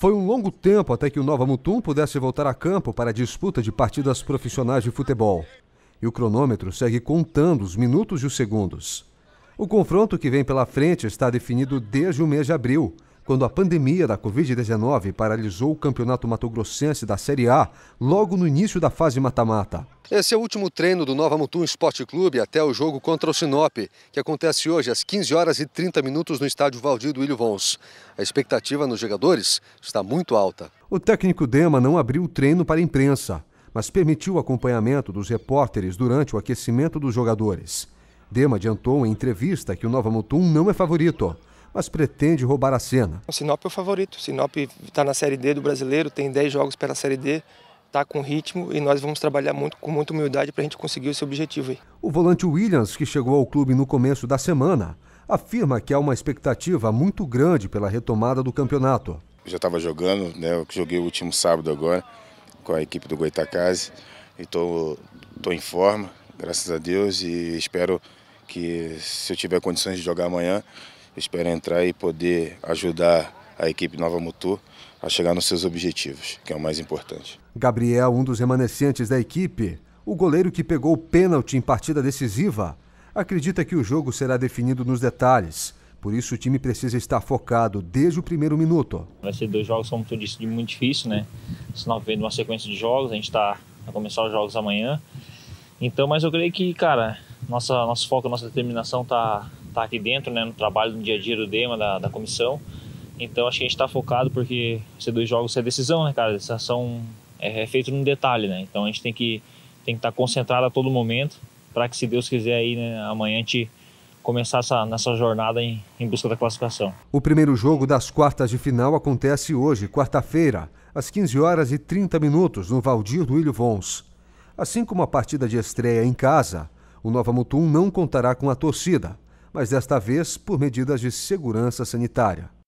Foi um longo tempo até que o Nova Mutum pudesse voltar a campo para a disputa de partidas profissionais de futebol. E o cronômetro segue contando os minutos e os segundos. O confronto que vem pela frente está definido desde o mês de abril, quando a pandemia da Covid-19 paralisou o campeonato matogrossense da Série A logo no início da fase mata-mata. Esse é o último treino do Nova Mutum Esporte Clube até o jogo contra o Sinop, que acontece hoje às 15 horas e 30 minutos no estádio Valdir do Ilho Vons. A expectativa nos jogadores está muito alta. O técnico Dema não abriu o treino para a imprensa, mas permitiu o acompanhamento dos repórteres durante o aquecimento dos jogadores. Dema adiantou em entrevista que o Nova Mutum não é favorito, mas pretende roubar a cena. O Sinop é o favorito. O Sinop está na Série D do brasileiro, tem 10 jogos pela Série D está com ritmo e nós vamos trabalhar muito com muita humildade para a gente conseguir esse objetivo. Aí. O volante Williams, que chegou ao clube no começo da semana, afirma que há uma expectativa muito grande pela retomada do campeonato. Eu já estava jogando, né? Eu joguei o último sábado agora com a equipe do Goitacazes e tô, tô em forma, graças a Deus, e espero que se eu tiver condições de jogar amanhã, Espero entrar e poder ajudar a equipe Nova Motor a chegar nos seus objetivos, que é o mais importante. Gabriel, um dos remanescentes da equipe, o goleiro que pegou o pênalti em partida decisiva, acredita que o jogo será definido nos detalhes. Por isso o time precisa estar focado desde o primeiro minuto. Vai ser dois jogos, como tu disse, muito difícil, né? Senão vem uma sequência de jogos, a gente está a começar os jogos amanhã. Então, mas eu creio que, cara, nossa, nosso foco, nossa determinação está tá aqui dentro, né, no trabalho no dia a dia do DEMA, da, da comissão. Então acho que a gente está focado porque ser dois jogos é decisão, né, cara? Essa ação é, é, é feito num detalhe, né? Então a gente tem que tem que estar tá concentrado a todo momento para que se Deus quiser aí, né, amanhã a gente começar essa nessa jornada em, em busca da classificação. O primeiro jogo das quartas de final acontece hoje, quarta-feira, às 15 horas e 30 minutos, no Valdir Ilho Vons. Assim como a partida de estreia em casa, o Nova Mutum não contará com a torcida mas desta vez por medidas de segurança sanitária.